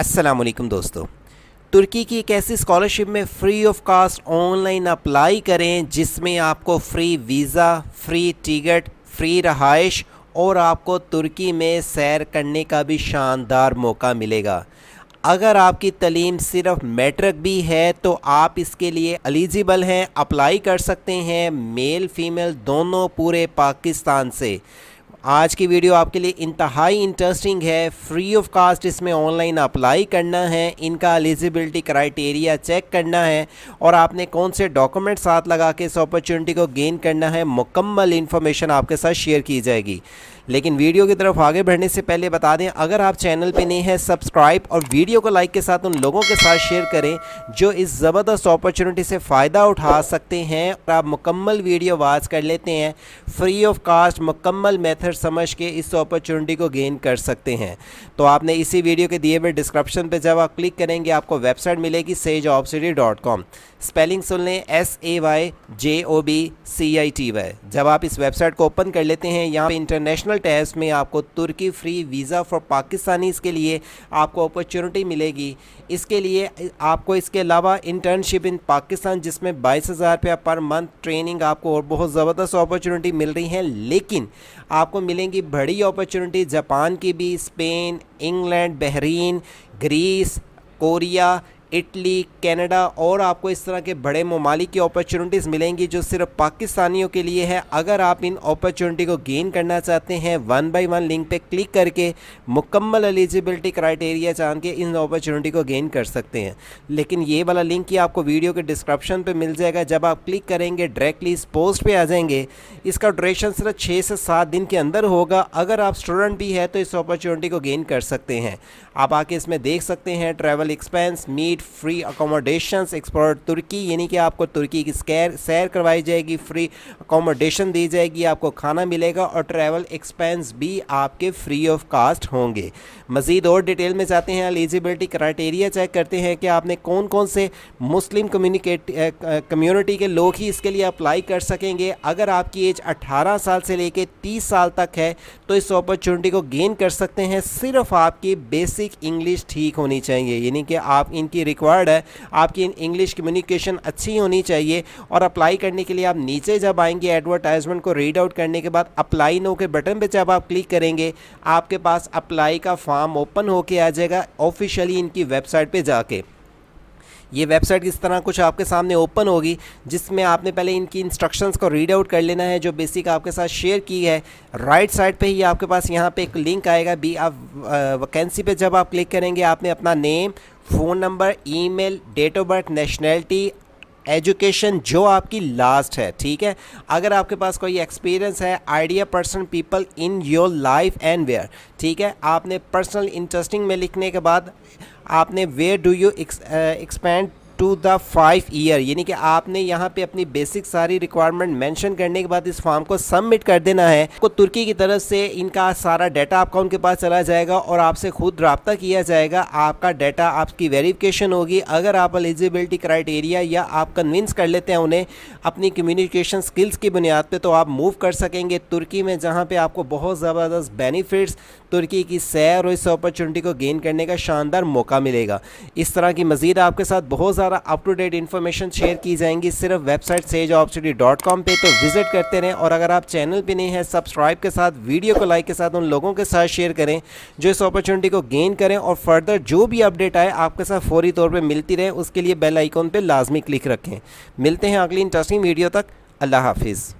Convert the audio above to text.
असलम दोस्तों तुर्की की एक ऐसी स्कॉलरशिप में free of cost online apply करें जिसमें आपको free visa free ticket free रहाइश और आपको तुर्की में सैर करने का भी शानदार मौका मिलेगा अगर आपकी तलीम सिर्फ मेट्रिक भी है तो आप इसके लिए एलिजिबल हैं अप्लाई कर सकते हैं मेल फीमेल दोनों पूरे पाकिस्तान से आज की वीडियो आपके लिए इंतहाई इंटरेस्टिंग है फ्री ऑफ कास्ट इसमें ऑनलाइन अप्लाई करना है इनका एलिजिबिलिटी क्राइटेरिया चेक करना है और आपने कौन से डॉक्यूमेंट साथ लगा के इस अपॉर्चुनिटी को गेन करना है मुकम्मल इन्फॉर्मेशन आपके साथ शेयर की जाएगी लेकिन वीडियो की तरफ आगे बढ़ने से पहले बता दें अगर आप चैनल पर नए हैं सब्सक्राइब और वीडियो को लाइक के साथ उन लोगों के साथ शेयर करें जो इस ज़बरदस्त अपॉर्चुनिटी से फ़ायदा उठा सकते हैं और आप मुकम्मल वीडियो वाच कर लेते हैं फ्री ऑफ कास्ट मुकम्मल मेथड समझ के इस अपॉर्चुनिटी को गेन कर सकते हैं तो आपने इसी वीडियो के दिए हुए डिस्क्रिप्शन पर जब आप क्लिक करेंगे आपको वेबसाइट मिलेगी सेज स्पेलिंग सुन लें S A Y J O B C I T Y जब आप इस वेबसाइट को ओपन कर लेते हैं यहाँ पर इंटरनेशनल नेशनल टेस्ट में आपको Turkey free visa for Pakistanis के लिए आपको अपॉर्चुनिटी मिलेगी इसके लिए आपको इसके अलावा इंटर्नशिप इन पाकिस्तान जिसमें बाईस हज़ार रुपया पर मंथ ट्रेनिंग आपको और बहुत ज़बरदस्त अपॉर्चुनिटी मिल रही है लेकिन आपको मिलेंगी बड़ी अपॉर्चुनिटी जापान की भी Spain England Bahrain Greece Korea Italy Canada और आपको इस तरह के बड़े ममालिक की अपॉर्चुनिटीज़ मिलेंगी जो सिर्फ पाकिस्तानियों के लिए है अगर आप इन अपॉर्चुनिटी को गेन करना चाहते हैं वन बाय वन लिंक पे क्लिक करके मुकम्मल एलिजिबिलिटी क्राइटेरिया जान के इन अपॉर्चुनिटी को गेन कर सकते हैं लेकिन ये वाला लिंक ही आपको वीडियो के डिस्क्रिप्शन पर मिल जाएगा जब आप क्लिक करेंगे डायरेक्टली इस पोस्ट पर आ जाएंगे इसका ड्रेशन सिर्फ छः से सात दिन के अंदर होगा अगर आप स्टूडेंट भी है तो इस अपॉर्चुनिटी को गेन कर सकते हैं आप आके इसमें देख सकते हैं travel expense meet need free accommodation explore Turkey यानी कि आपको तुर्की की स्कैर सैर करवाई जाएगी फ्री अकोमोडेशन दी जाएगी आपको खाना मिलेगा और ट्रैवल एक्सपेंस भी आपके फ्री ऑफ कास्ट होंगे मज़ीद और डिटेल में जाते हैं एलिजिबिलिटी क्राइटेरिया चेक करते हैं कि आपने कौन कौन से मुस्लिम कम्युनिकेट कम्युनिटी के लोग ही इसके लिए अप्लाई कर सकेंगे अगर आपकी एज 18 साल से लेकर 30 साल तक है तो इस अपॉर्चुनिटी को गेन कर सकते हैं सिर्फ आपकी बेसिक इंग्लिश ठीक होनी चाहिए यानी कि आप इनकी की रिक्वायर्ड है आपकी इंग्लिश कम्युनिकेशन अच्छी होनी चाहिए और अप्लाई करने के लिए आप नीचे जब आएंगे एडवर्टाइजमेंट को रीड आउट करने के बाद अप्लाई नो के बटन पर जब आप क्लिक करेंगे आपके पास अप्लाई का फॉर्म ओपन होके आ जाएगा ऑफिशियली इनकी वेबसाइट पर जाके ये वेबसाइट इस तरह कुछ आपके सामने ओपन होगी जिसमें आपने पहले इनकी इंस्ट्रक्शंस को रीड आउट कर लेना है जो बेसिक आपके साथ शेयर की है राइट साइड पे ही आपके पास यहाँ पे एक लिंक आएगा बी आप वैकेंसी पे जब आप क्लिक करेंगे आपने अपना name phone number email date of birth nationality education जो आपकी लास्ट है ठीक है अगर आपके पास कोई एक्सपीरियंस है idea person people in your life and where ठीक है आपने पर्सनल इंटरेस्टिंग में लिखने के बाद आपने where do you expand to the five year यानी कि आपने यहाँ पे अपनी बेसिक सारी रिक्वायरमेंट मेंशन करने के बाद इस फॉर्म को सबमिट कर देना है तो तुर्की की तरफ से इनका सारा डाटा आपका उनके पास चला जाएगा और आपसे खुद रबता किया जाएगा आपका डाटा आपकी वेरिफिकेशन होगी अगर आप एलिजिबिलिटी क्राइटेरिया या आप कन्विंस कर लेते हैं उन्हें अपनी कम्युनिकेशन स्किल्स की बुनियाद पर तो आप मूव कर सकेंगे तुर्की में जहाँ पर आपको बहुत ज़बरदस्त बेनिफिट्स तुर्की की सैर और इस अपॉर्चुनिटी को गेन करने का शानदार मौका मिलेगा इस तरह की मजीद आपके साथ बहुत ज़्यादा up to date information share की जाएंगी सिर्फ वेबसाइट सेज ऑफ डॉट कॉम पर तो विजिट करते रहें और अगर आप चैनल भी नहीं है सब्सक्राइब के साथ वीडियो को लाइक के साथ उन लोगों के साथ शेयर करें जो इस अपॉर्चुनिटी को गेन करें और फर्दर जो भी अपडेट आए आपके साथ फौरी तौर पर मिलती रहे उसके लिए बेल आइकॉन पर लाजमी क्लिक रखें मिलते हैं अगली इंटरेस्टिंग वीडियो तक अल्लाह हाफिज़